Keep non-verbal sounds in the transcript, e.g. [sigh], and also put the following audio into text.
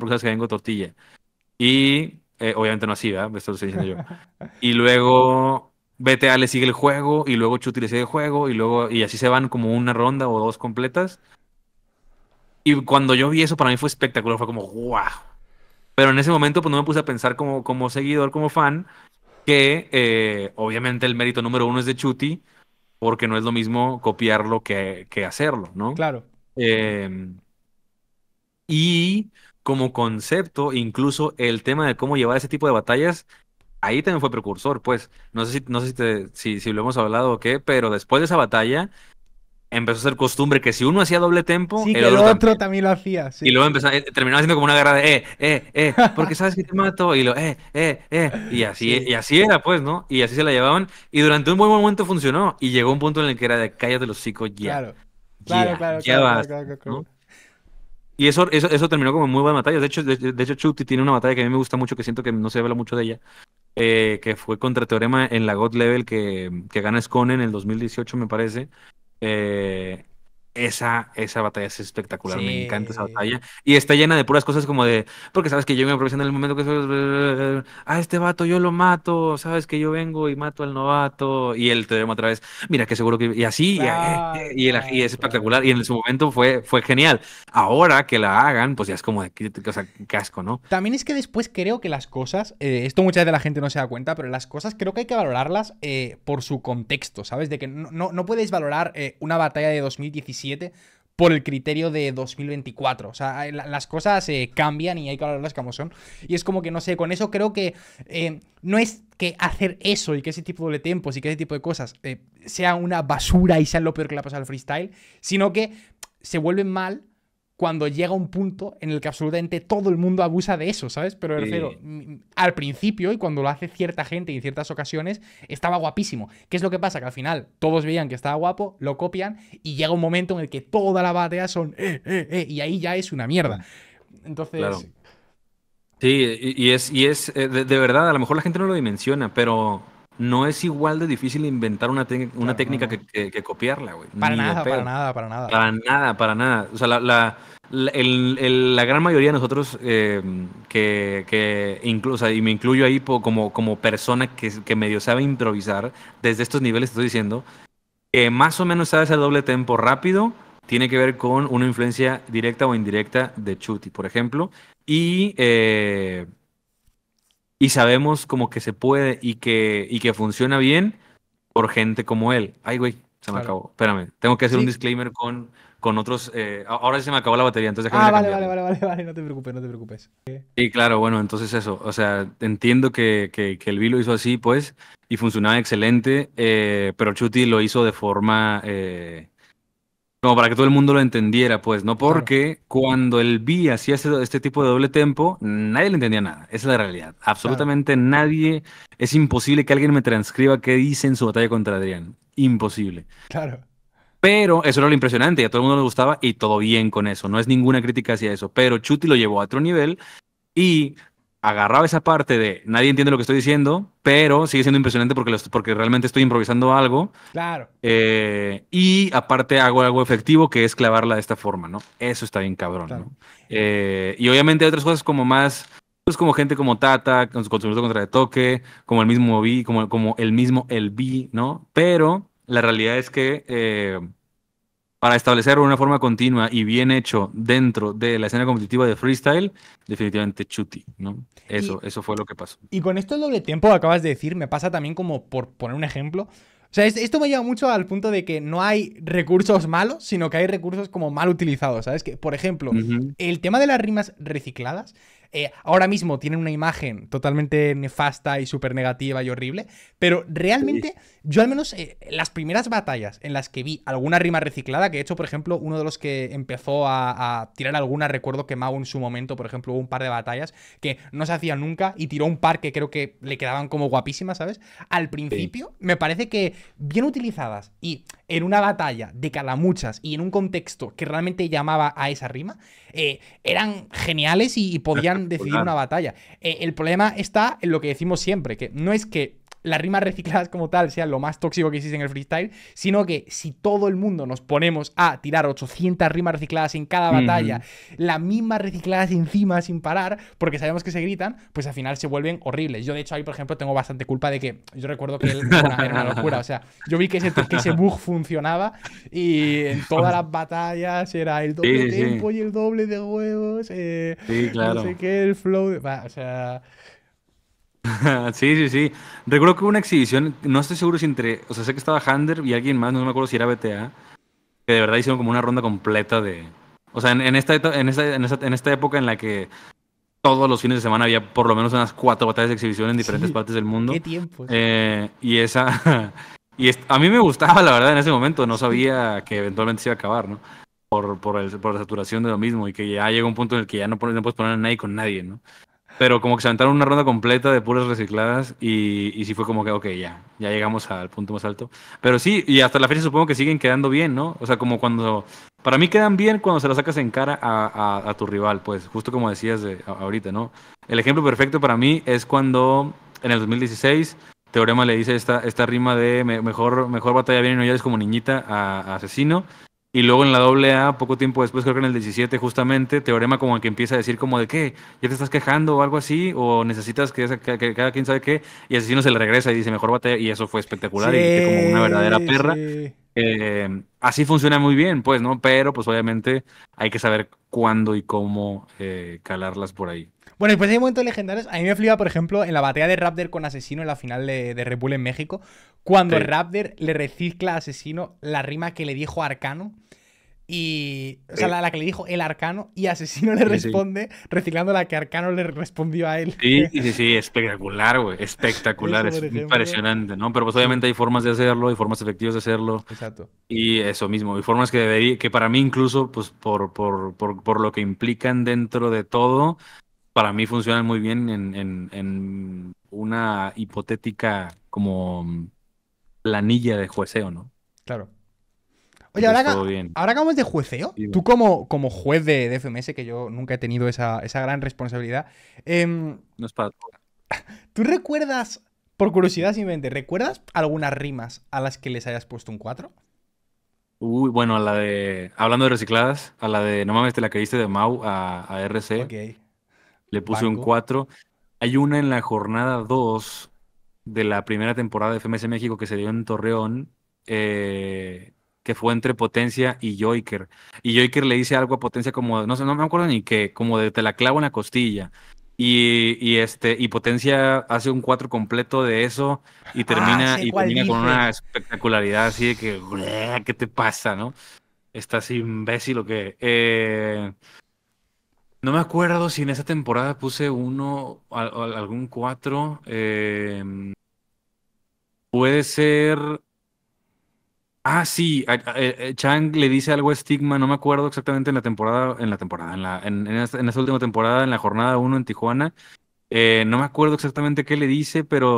sabes que vengo tortilla. Y eh, obviamente no así, ¿verdad? Esto lo estoy diciendo yo. [laughs] Y luego BTA le sigue el juego, y luego Chuti le sigue el juego, y luego, y así se van como una ronda o dos completas. Y cuando yo vi eso, para mí fue espectacular, fue como, wow. Pero en ese momento, pues no me puse a pensar como, como seguidor, como fan, que eh, obviamente el mérito número uno es de Chuti, porque no es lo mismo copiarlo que, que hacerlo, ¿no? Claro. Em, y como concepto, incluso el tema de cómo llevar ese tipo de batallas, ahí también fue precursor, pues. No sé si, no sé si, si, lo hemos hablado o qué, pero después de esa batalla, empezó a ser costumbre que si uno hacía doble tempo, el otro, también. lo hacía. Y luego eh, terminaba siendo como una guerra de eh, eh, eh, porque [laughs] sabes que te mato, y lo eh, eh, eh, y así, y así era, pues, ¿no? Y así se la llevaban, y durante un buen momento funcionó, y llegó un punto en el que era de de los chicos ya. Claro. Claro, claro, claro, y eso, eso, eso terminó como muy buena batalla. De hecho, de, hecho, Chuti tiene una batalla que a mí me gusta mucho, que siento que no se habla mucho de ella, eh, que fue contra Teorema en la God Level que, que gana Scone en el 2018, me parece. Eh, esa, esa batalla es espectacular, me encanta esa batalla. Y está llena de puras cosas como de, porque sabes que yo me aprovecho en el momento que a ah, este vato yo lo mato, sabes que yo vengo y mato al novato, y él te veo otra vez, mira que seguro que, y así, y, [laughs] es espectacular, y en su momento fue, fue genial. Ahora que la hagan, pues ya es como de o sea, casco, ¿no? También es que después creo que las cosas, eh, esto muchas de la gente no se da cuenta, pero las cosas creo que hay que valorarlas eh, por su contexto, ¿sabes? De que no, no, no puedes valorar eh, una batalla de 2017 por el criterio de 2024. O sea, las cosas eh, cambian y hay que hablarlas como son. Y es como que, no sé, con eso creo que eh, no es que hacer eso y que ese tipo de tiempos y que ese tipo de cosas eh, sea una basura y sea lo peor que le ha pasado al freestyle, sino que se vuelven mal cuando llega un punto en el que absolutamente todo el mundo abusa de eso, ¿sabes? Pero mm, mm, al principio y cuando lo hace cierta gente en ciertas ocasiones, estaba guapísimo. ¿Qué es lo que pasa? Que al final todos veían que estaba guapo, lo copian y llega un momento en el que toda la batea son, eh, eh, eh, y ahí ya es una mierda. Entonces... Sí, y es, y es eh, de verdad, a lo mejor la gente no lo dimensiona, pero no es igual de difícil inventar una, una técnica que, copiarla, güey. Para nada, para nada, para nada. Para nada, para nada. O sea, la, la, el, el, la gran mayoría de nosotros, eh, que, que incluso, y me incluyo ahí como, como persona que, que medio sabe improvisar, desde estos niveles estoy diciendo, que más o menos sabes el doble tempo rápido, tiene que ver con una influencia directa o indirecta de Chuti, por ejemplo. Y... Eh, y sabemos como que se puede y que, y que funciona bien por gente como él. Ay, güey, se me acabó. Espérame, tengo que hacer un disclaimer con, con otros. Eh, ahora se me acabó la batería, entonces déjame. Ah, vale, vale, vale, vale, vale, no te preocupes, no te preocupes. Sí, claro, bueno, entonces eso. O sea, entiendo que, que, el B lo hizo así, pues, y funcionaba excelente, eh, pero Chuti lo hizo de forma. Eh, como para que todo el mundo lo entendiera, pues, ¿no? Porque cuando el B hacía este, tipo de doble tempo, nadie le entendía nada. Esa es la realidad. Absolutamente nadie. Es imposible que alguien me transcriba qué dice en su batalla contra Adrián. Imposible. Claro. Pero eso era lo impresionante y a todo el mundo le gustaba y todo bien con eso. No es ninguna crítica hacia eso. Pero Chuty lo llevó a otro nivel y agarraba esa parte de nadie entiende lo que estoy diciendo, pero sigue siendo impresionante porque, porque realmente estoy improvisando algo. Claro. Eh, y aparte hago algo efectivo que es clavarla de esta forma, ¿no? Eso está bien cabrón, ¿no? Eh, y obviamente hay otras cosas como más, pues como gente como Tata, con su consumidor contra de toque, como el mismo B, como, como el mismo El B, ¿no? Pero la realidad es que... Eh, para establecer una forma continua y bien hecho dentro de la escena competitiva de freestyle, definitivamente Chuti, ¿no? Eso, eso fue lo que pasó. Y con esto el doble tiempo que acabas de decir, me pasa también como por poner un ejemplo. O sea, esto me lleva mucho al punto de que no hay recursos malos, sino que hay recursos como mal utilizados, ¿sabes? Que, por ejemplo, el tema de las rimas recicladas eh, ahora mismo tienen una imagen totalmente nefasta y súper negativa y horrible, pero realmente yo al menos eh, las primeras batallas en las que vi alguna rima reciclada, que he hecho por ejemplo uno de los que empezó a, tirar alguna, recuerdo que Mago en su momento, por ejemplo, hubo un par de batallas que no se hacían nunca y tiró un par que creo que le quedaban como guapísimas, ¿sabes? Al principio me parece que bien utilizadas y en una batalla de calamuchas y en un contexto que realmente llamaba a esa rima, eh, eran geniales y, podían [laughs] decidir una batalla. Eh, el problema está en lo que decimos siempre, que no es que las rimas recicladas como tal sean lo más tóxico que existe en el freestyle, sino que si todo el mundo nos ponemos a tirar 800 rimas recicladas en cada batalla, las mismas recicladas encima sin parar, porque sabemos que se gritan, pues al final se vuelven horribles. Yo, de hecho, ahí, por ejemplo, tengo bastante culpa de que yo recuerdo que [laughs] era una locura. O sea, yo vi que ese, que ese bug funcionaba y en todas las batallas era el doble de tempo y el doble de huevos. Eh, sí, claro. el flow. o sea. [laughs] sí, sí, sí. Recuerdo que hubo una exhibición, no estoy seguro si entre, o sea, sé que estaba Hander y alguien más, no me acuerdo si era BTA, que de verdad hicieron como una ronda completa de... O sea, en, esta, en, esta, en, esta, en esta época en la que todos los fines de semana había por lo menos unas cuatro batallas de exhibición en diferentes partes del mundo. Qué tiempo. Eh, y esa... [laughs] y a mí me gustaba, la verdad, en ese momento. No sabía que eventualmente se iba a acabar, ¿no? Por, el, por la saturación de lo mismo y que ya llega un punto en el que ya no, no puedes poner a nadie con nadie, ¿no? Pero como que se aventaron una ronda completa de puras recicladas y, y sí fue como que, ok, ya, ya llegamos al punto más alto. Pero sí, y hasta la fecha supongo que siguen quedando bien, ¿no? O sea, como cuando... Para mí quedan bien cuando se las sacas en cara a, a, tu rival, pues, justo como decías de, ahorita, ¿no? El ejemplo perfecto para mí es cuando en el 2016 Teorema le dice esta, esta rima de mejor, mejor batalla bien y no es como niñita a Asesino. Y luego en la doble A, poco tiempo después, creo que en el 17 justamente, Teorema como el que empieza a decir como de qué, ya te estás quejando o algo así, o necesitas que, cada quien sabe qué, y Asesino se le regresa y dice mejor bate y eso fue espectacular, y como una verdadera perra. Eh, así funciona muy bien, pues, ¿no? Pero pues obviamente hay que saber cuándo y cómo eh, calarlas por ahí. Bueno, después pues hay momentos legendarios. A mí me flipa, por ejemplo, en la batalla de Raptor con Asesino en la final de, de Red en México, cuando Raptor le recicla a Asesino la rima que le dijo Arcano. Y. O sea, la, que le dijo el arcano y asesino le responde, reciclando la que arcano le respondió a él. Sí, sí, sí, espectacular, güey. Espectacular, es impresionante, ¿no? Pero pues obviamente hay formas de hacerlo, hay formas efectivas de hacerlo. Exacto. Y eso mismo, hay formas que debería, que para mí incluso, pues por, por lo que implican dentro de todo, para mí funcionan muy bien en, una hipotética como mm, planilla de jueceo, ¿no? Claro. Oye, ahora, ahora acabamos de jueceo. Tú como, como juez de, FMS, que yo nunca he tenido esa, gran responsabilidad. Em, no es para [laughs] ¿Tú recuerdas, por curiosidad simplemente, ¿recuerdas algunas rimas a las que les hayas puesto un 4? Uy, bueno, a la de. Hablando de recicladas, a la de No mames, te la que diste de Mau a, a RC. Ok le puse un 4. Hay una en la jornada 2 de la primera temporada de FMS México que se dio en Torreón, eh, que fue entre Potencia y Joiker. Y Joiker le dice algo a Potencia como, no sé, no me acuerdo ni qué, como de te la clavo en la costilla. Y, este y Potencia hace un 4 completo de eso y ah, termina y termina con una espectacularidad así de que ¿qué te pasa, no? Estás imbécil o qué. Eh, no me acuerdo si en esa temporada puse uno algún cuatro. Em, puede ser. Ah, sí. Eh, eh, Chang le dice algo a Stigma. No me acuerdo exactamente en la temporada. En la temporada. En, la, en, última temporada, en la jornada 1 en Tijuana. Eh, no me acuerdo exactamente qué le dice, pero